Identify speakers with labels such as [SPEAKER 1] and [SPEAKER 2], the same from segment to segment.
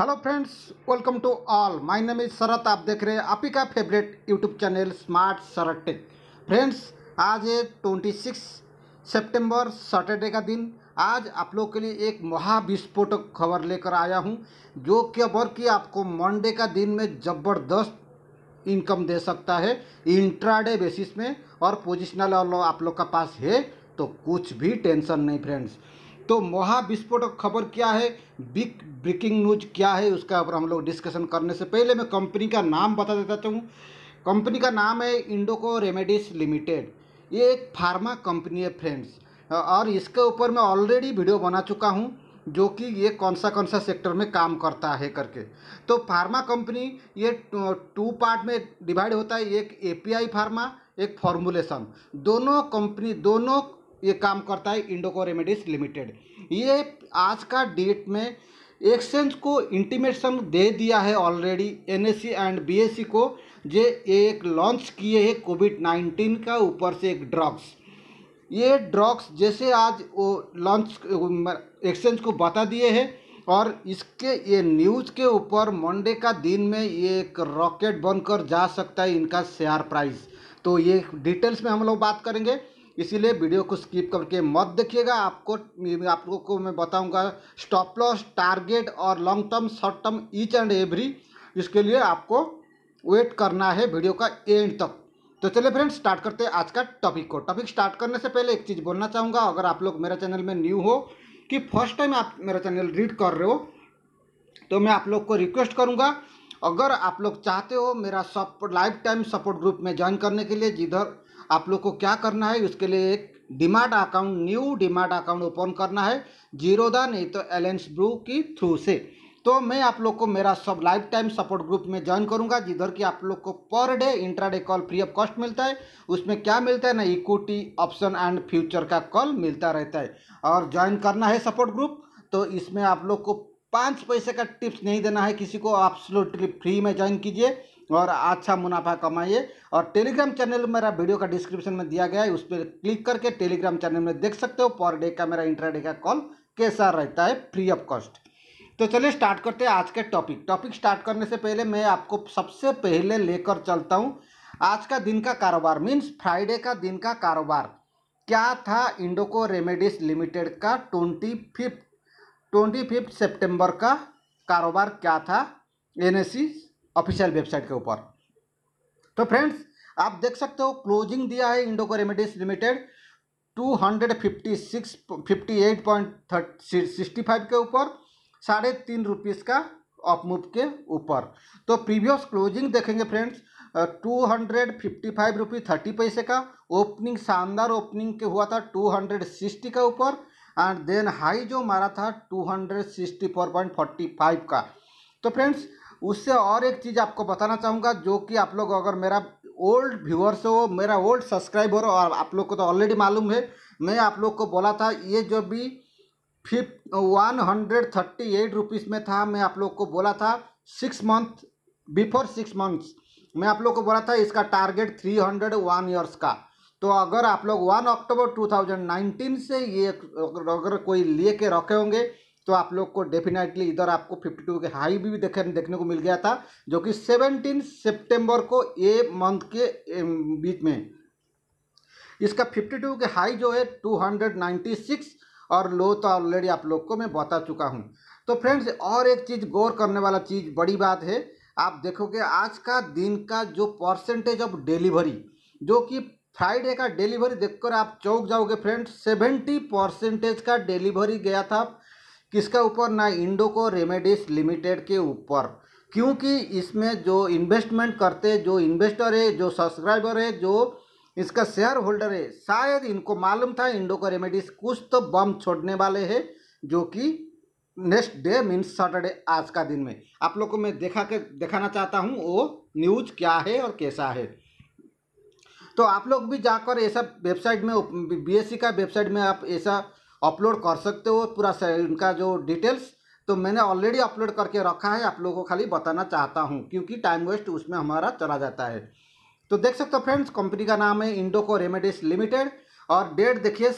[SPEAKER 1] hello friends welcome to all my name is Sharat आप देख रहे हैं आप ही का favourite YouTube channel smart Sharat tech friends आज है ट्वेंटी सिक्स सेप्टेम्बर सैटरडे का दिन आज आप लोग के लिए एक महाविस्फोटक खबर लेकर आया हूं जो खबर कि आपको मंडे का दिन में ज़बरदस्त इनकम दे सकता है इंट्राडे बेसिस में और पोजिशनल आप लोग का पास है तो कुछ भी टेंशन नहीं फ्रेंड्स तो महाविस्फोटक खबर क्या है बिग ब्रेकिंग न्यूज क्या है उसका ऊपर हम लोग डिस्कशन करने से पहले मैं कंपनी का नाम बता देता चाहूँ कंपनी का नाम है इंडोको रेमेडीज लिमिटेड ये एक फार्मा कंपनी है फ्रेंड्स और इसके ऊपर मैं ऑलरेडी वीडियो बना चुका हूँ जो कि ये कौन सा कौन सा सेक्टर में काम करता है करके तो फार्मा कंपनी ये टू पार्ट में डिवाइड होता है एक एपीआई फार्मा एक फॉर्मुलेशन दोनों कंपनी दोनों ये काम करता है इंडोको रेमेडीज लिमिटेड ये आज का डेट में एक्सचेंज को इंटीमेशन दे दिया है ऑलरेडी एनएससी एंड बीएससी को जे एक लॉन्च किए है कोविड नाइन्टीन का ऊपर से एक ड्रग्स ये ड्रग्स जैसे आज वो लॉन्च एक्सचेंज को बता दिए हैं और इसके ये न्यूज़ के ऊपर मंडे का दिन में ये एक रॉकेट बनकर जा सकता है इनका शेयर प्राइस तो ये डिटेल्स में हम लोग बात करेंगे इसीलिए वीडियो को स्किप करके मत देखिएगा आपको आप लोगों को मैं बताऊंगा स्टॉप लॉस टारगेट और long term short term each and every इसके लिए आपको वेट करना है वीडियो का एंड तक तो चलिए फ्रेंड्स स्टार्ट करते हैं आज का टॉपिक को टॉपिक स्टार्ट करने से पहले एक चीज़ बोलना चाहूँगा अगर आप लोग मेरे चैनल में न्यू हो कि फर्स्ट टाइम आप मेरा चैनल रीड कर रहे हो तो मैं आप लोग को रिक्वेस्ट करूँगा अगर आप लोग चाहते हो मेरा सब लाइफ टाइम सपोर्ट ग्रुप में ज्वाइन करने के लिए जिधर आप लोग को क्या करना है उसके लिए एक demat account new demat account open करना है जीरोदा नहीं तो एलेंस ब्रू की थ्रू से तो मैं आप लोग को मेरा सब लाइफ टाइम सपोर्ट ग्रुप में ज्वाइन करूंगा जिधर की आप लोग को per day intraday call free of cost मिलता है उसमें क्या मिलता है ना इक्विटी ऑप्शन एंड फ्यूचर का कॉल मिलता रहता है और ज्वाइन करना है सपोर्ट ग्रुप तो इसमें आप लोग को पाँच पैसे का टिप्स नहीं देना है किसी को आप ट्रिप फ्री में ज्वाइन कीजिए और अच्छा मुनाफा कमाइए और टेलीग्राम चैनल मेरा वीडियो का डिस्क्रिप्शन में दिया गया है उस पर क्लिक करके टेलीग्राम चैनल में देख सकते हो पर डे का मेरा इंट्राडे का कॉल कैसा रहता है फ्री ऑफ कॉस्ट तो चलिए स्टार्ट करते हैं आज के टॉपिक टॉपिक स्टार्ट करने से पहले मैं आपको सबसे पहले लेकर चलता हूँ आज का दिन का कारोबार मीन्स फ्राइडे का दिन का कारोबार क्या था इंडोको रेमेडीज लिमिटेड का twenty fifth twenty fifth September का कारोबार क्या था एन ऑफिशियल वेबसाइट के ऊपर तो फ्रेंड्स आप देख सकते हो क्लोजिंग दिया है Indoco Remedies Limited two hundred fifty six fifty eight point sixty five के ऊपर साढ़े तीन रुपीज़ का ऑफ मूव के ऊपर तो प्रीवियस क्लोजिंग देखेंगे friends two hundred fifty five rupee thirty पैसे का ओपनिंग शानदार ओपनिंग के हुआ था टू हंड्रेड सिक्सटी का ऊपर एंड देन हाई जो मारा था two hundred sixty four point forty five का तो फ्रेंड्स उससे और एक चीज़ आपको बताना चाहूँगा जो कि आप लोग अगर मेरा ओल्ड व्यूअर्स हो मेरा ओल्ड सब्सक्राइबर हो और आप लोग को तो ऑलरेडी मालूम है मैं आप लोग को बोला था ये जो भी फिफ one hundred thirty eight rupees में था मैं आप लोग को बोला था six month before six months मैं आप लोग को बोला था इसका target three hundred one years का तो अगर आप लोग one October two thousand nineteen से ये अगर कोई ले रखे होंगे तो आप लोग को डेफिनेटली इधर आपको 52 के हाई भी देखे देखने को मिल गया था जो कि 17 सितंबर को ये मंथ के बीच में इसका 52 के हाई जो है 296 और लो तो ऑलरेडी आप लोग को मैं बता चुका हूँ तो फ्रेंड्स और एक चीज़ गौर करने वाला चीज़ बड़ी बात है आप देखोगे आज का दिन का जो परसेंटेज ऑफ डिलीवरी जो कि फ्राइडे का डिलीवरी देखकर आप चौक जाओगे फ्रेंड्स सेवेंटी परसेंटेज का डिलीवरी गया था किसका ऊपर ना इंडोको रेमेडीज लिमिटेड के ऊपर क्योंकि इसमें जो इन्वेस्टमेंट करते जो इन्वेस्टर है जो सब्सक्राइबर है जो इसका शेयर होल्डर है शायद इनको मालूम था इंडोको रेमेडीज कुछ तो बम छोड़ने वाले है जो कि नेक्स्ट डे मीन्स सैटरडे आज का दिन में आप लोग को मैं देखा के दिखाना चाहता हूँ वो न्यूज क्या है और कैसा है तो आप लोग भी जाकर ऐसा वेबसाइट में बी का वेबसाइट में आप ऐसा अपलोड कर सकते हो पूरा उनका जो डिटेल्स तो मैंने ऑलरेडी अपलोड करके रखा है आप लोगों को खाली बताना चाहता हूँ क्योंकि टाइम वेस्ट उसमें हमारा चला जाता है तो देख सकते हो फ्रेंड्स कंपनी का नाम है इंडोको रेमेडीज लिमिटेड और डेट देखिए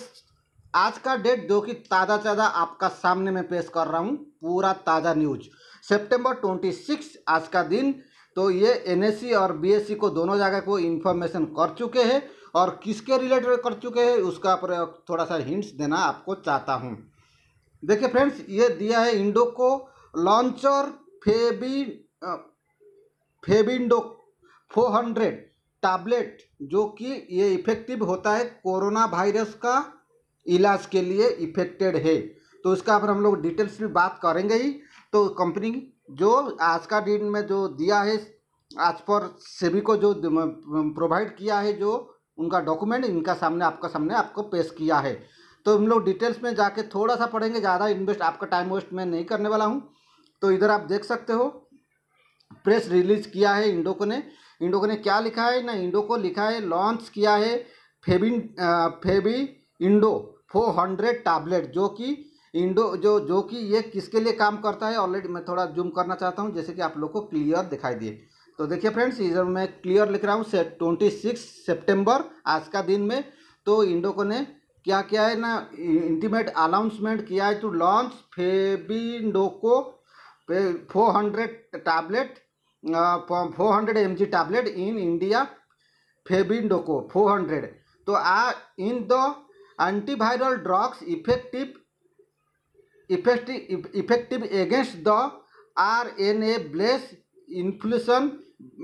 [SPEAKER 1] आज का डेट जो कि ताज़ा ताज़ा आपका सामने में पेश कर रहा हूँ पूरा ताज़ा न्यूज ट्वेंटी सिक्स आज का दिन तो ये एनएससी और बीएससी को दोनों जगह को इन्फॉर्मेशन कर चुके हैं और किसके रिलेटेड कर चुके हैं उसका थोड़ा सा हिंट्स देना आपको चाहता हूँ देखिए फ्रेंड्स ये दिया है इंडो को लॉन्चर फेबी फेबिंडो फोर हंड्रेड टैबलेट जो कि ये इफेक्टिव होता है कोरोना वायरस का इलाज के लिए इफेक्टेड है तो इसका पर हम लोग डिटेल्स में बात करेंगे ही तो कंपनी जो आज का डेट में जो दिया है आज पर सभी को जो प्रोवाइड किया है जो उनका डॉक्यूमेंट इनका सामने आपका सामने आपको पेश किया है तो हम लोग डिटेल्स में जाके थोड़ा सा पढ़ेंगे ज़्यादा इन्वेस्ट आपका टाइम वेस्ट मैं नहीं करने वाला हूँ तो इधर आप देख सकते हो प्रेस रिलीज किया है इंडोको ने इंडोको ने क्या लिखा है ना इंडोको लिखा है लॉन्च किया है फेबिन Fabindo four hundred tablet जो कि इंडो जो जो कि ये किसके लिए काम करता है ऑलरेडी मैं थोड़ा जूम करना चाहता हूँ जैसे कि आप लोग को क्लियर दिखाई दिए तो देखिए फ्रेंड्स इधर मैं क्लियर लिख रहा हूँ से ट्वेंटी सिक्स सेप्टेम्बर आज का दिन में तो इंडोको ने क्या किया है ना इंटीमेट अनाउंसमेंट किया है टू लॉन्च फेबिंडोको four hundred tablet four hundred M G tablet in India फेबिंडोको फोर हंड्रेड तो आ in the drugs effective effective effective against the R N A ब्लेस इन्फ्लूशन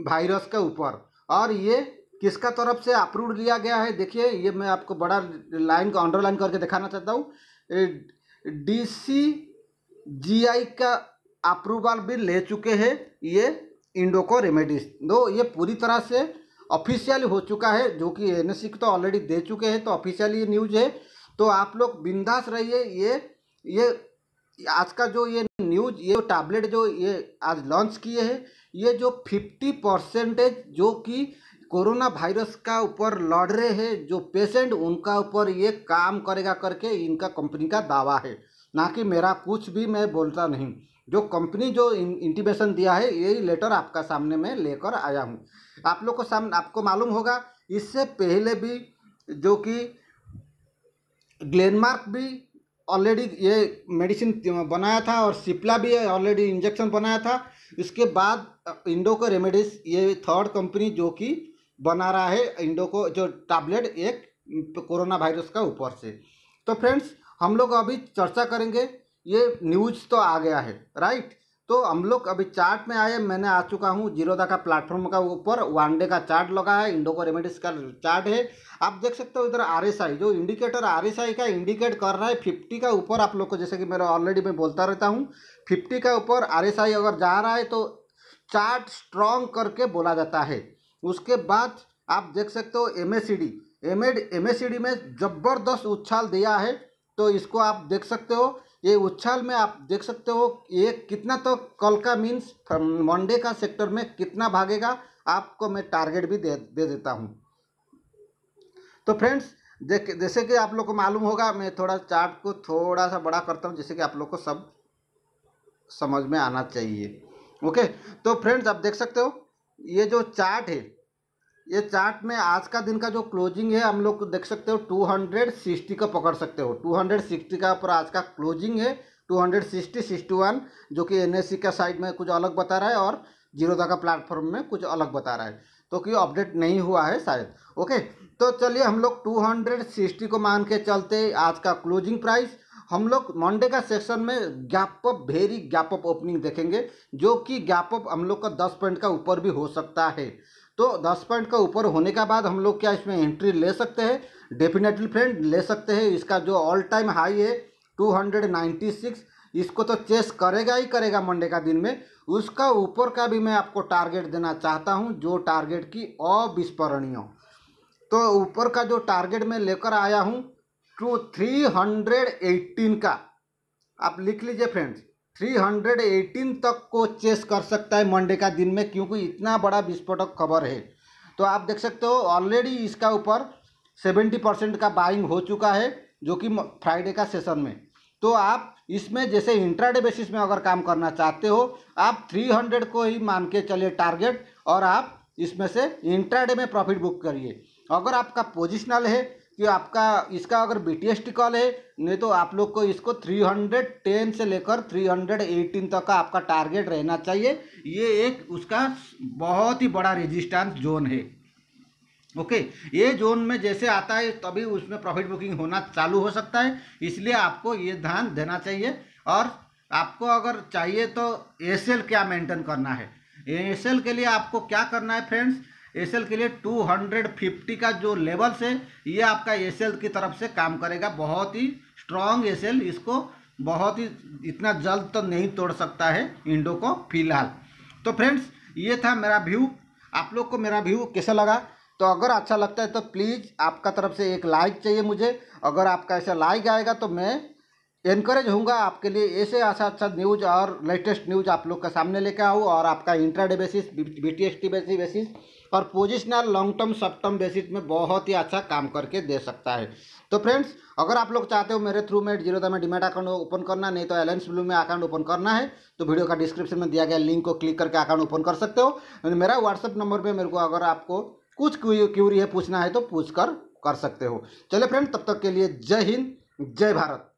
[SPEAKER 1] वायरस के ऊपर और ये किसका तरफ से अप्रूव लिया गया है देखिए ये मैं आपको बड़ा लाइन का अंडरलाइन करके दिखाना चाहता हूँ डी सी जी आई का अप्रूवल भी ले चुके हैं ये इंडोको रेमेडीज दो ये पूरी तरह से ऑफिशियल हो चुका है जो कि एन तो ऑलरेडी दे चुके हैं तो ऑफिशियल ये न्यूज है तो आप लोग बिंदास रहिए ये ये आज का जो ये न्यूज ये टैबलेट जो ये आज लॉन्च किए हैं ये जो फिफ्टी परसेंटेज जो कि कोरोना वायरस का ऊपर लड़ रहे हैं जो पेशेंट उनका ऊपर ये काम करेगा करके इनका कंपनी का दावा है ना कि मेरा कुछ भी मैं बोलता नहीं जो कंपनी जो इंटीमेशन दिया है यही लेटर आपका सामने में लेकर आया हूँ आप लोग को सामने आपको मालूम होगा इससे पहले भी जो कि ग्लेनमार्क भी ऑलरेडी ये मेडिसिन बनाया था और सिप्ला भी ऑलरेडी इंजेक्शन बनाया था इसके बाद इंडो को रेमेडीज ये थर्ड कंपनी जो कि बना रहा है इंडो को जो टैबलेट एक कोरोना वायरस का ऊपर से तो फ्रेंड्स हम लोग अभी चर्चा करेंगे ये न्यूज तो आ गया है राइट तो हम लोग अभी चार्ट में आए मैंने आ चुका हूँ जीरोदा का प्लेटफॉर्म का ऊपर वनडे का चार्ट लगा है इंडो को रेमेडीज का चार्ट है आप देख सकते हो इधर आरएसआई जो इंडिकेटर आरएसआई का इंडिकेट कर रहा है फिफ्टी का ऊपर आप लोग को जैसे कि मेरा ऑलरेडी मैं बोलता रहता हूँ फिफ्टी का ऊपर आई अगर जा रहा है तो चार्ट स्ट्रॉन्ग करके बोला जाता है उसके बाद आप देख सकते हो M M S C D में ज़बरदस्त उछाल दिया है तो इसको आप देख सकते हो ये उछाल में आप देख सकते हो ये कितना तो कल का मीन्स मंडे का सेक्टर में कितना भागेगा आपको मैं टारगेट भी दे दे देता हूँ तो फ्रेंड्स देख जैसे कि आप लोग को मालूम होगा मैं थोड़ा चार्ट को थोड़ा सा बड़ा करता हूँ जैसे कि आप लोग को सब समझ में आना चाहिए ओके तो फ्रेंड्स आप देख सकते हो ये जो चार्ट है ये चार्ट में आज का दिन का जो क्लोजिंग है हम लोग देख सकते हो टू हंड्रेड सिक्सटी का पकड़ सकते हो टू हंड्रेड सिक्सटी का पर आज का क्लोजिंग है two hundred sixty sixty one जो कि एन एस सी का साइड में कुछ अलग बता रहा है और जीरोदा का प्लेटफॉर्म में कुछ अलग बता रहा है तो कि अपडेट नहीं हुआ है शायद ओके तो चलिए हम लोग टू हंड्रेड सिक्सटी को मान के चलते आज का क्लोजिंग प्राइस हम लोग मंडे का सेक्शन में gap up very gap up opening देखेंगे जो कि गैप अप हम लोग का दस पॉइंट का ऊपर भी हो सकता है तो दस पॉइंट का ऊपर होने के बाद हम लोग क्या इसमें एंट्री ले सकते हैं डेफिनेटली फ्रेंड ले सकते हैं इसका जो ऑल टाइम हाई है टू हंड्रेड नाइन्टी सिक्स इसको तो चेस करेगा ही करेगा मंडे का दिन में उसका ऊपर का भी मैं आपको टारगेट देना चाहता हूँ जो टारगेट की अविस्मरणीय तो ऊपर का जो टारगेट मैं लेकर आया हूँ टू थ्री हंड्रेड एट्टीन का आप लिख लीजिए फ्रेंड्स 318 तक को चेस कर सकता है मंडे का दिन में क्योंकि इतना बड़ा विस्फोटक खबर है तो आप देख सकते हो ऑलरेडी इसका ऊपर 70 परसेंट का बाइंग हो चुका है जो कि फ्राइडे का सेशन में तो आप इसमें जैसे इंट्राडे बेसिस में अगर काम करना चाहते हो आप 300 को ही मान के चलिए टारगेट और आप इसमें से इंट्राडे में प्रॉफिट बुक करिए अगर आपका पोजिशनल है कि आपका इसका अगर B T S T call है नहीं तो आप लोग को इसको 310 से लेकर 318 तक का आपका टारगेट रहना चाहिए ये एक उसका बहुत ही बड़ा रेजिस्टेंस जोन है ओके ये जोन में जैसे आता है तभी उसमें प्रॉफिट बुकिंग होना चालू हो सकता है इसलिए आपको ये ध्यान देना चाहिए और आपको अगर चाहिए तो एस क्या मेंटेन करना है एस के लिए आपको क्या करना है फ्रेंड्स एस के लिए 250 का जो लेवल्स है ये आपका एस की तरफ से काम करेगा बहुत ही स्ट्रॉन्ग एस इसको बहुत ही इतना जल्द तो नहीं तोड़ सकता है इंडो को फिलहाल तो फ्रेंड्स ये था मेरा व्यू आप लोग को मेरा व्यू कैसा लगा तो अगर अच्छा लगता है तो प्लीज़ आपका तरफ से एक लाइक चाहिए मुझे अगर आपका ऐसा लाइक आएगा तो मैं इनक्रेज होऊंगा आपके लिए ऐसे अच्छा अच्छा न्यूज़ और लेटेस्ट न्यूज़ आप लोग के सामने लेके आऊँ और आपका intraday basis B T S T basis और positional long term short term basis में बहुत ही अच्छा काम करके दे सकता है तो फ्रेंड्स अगर आप लोग चाहते हो मेरे थ्रू में जीरो में डिमेट अकाउंट ओपन करना नहीं तो एलायंस ब्लू में अकाउंट ओपन करना है तो वीडियो का डिस्क्रिप्शन में दिया गया लिंक को क्लिक करके अकाउंट ओपन कर सकते हो मेरा व्हाट्सअप नंबर पर मेरे को अगर आपको कुछ क्यूरी है पूछना है तो पूछ कर, कर सकते हो चले फ्रेंड तब तक के लिए जय हिंद जय भारत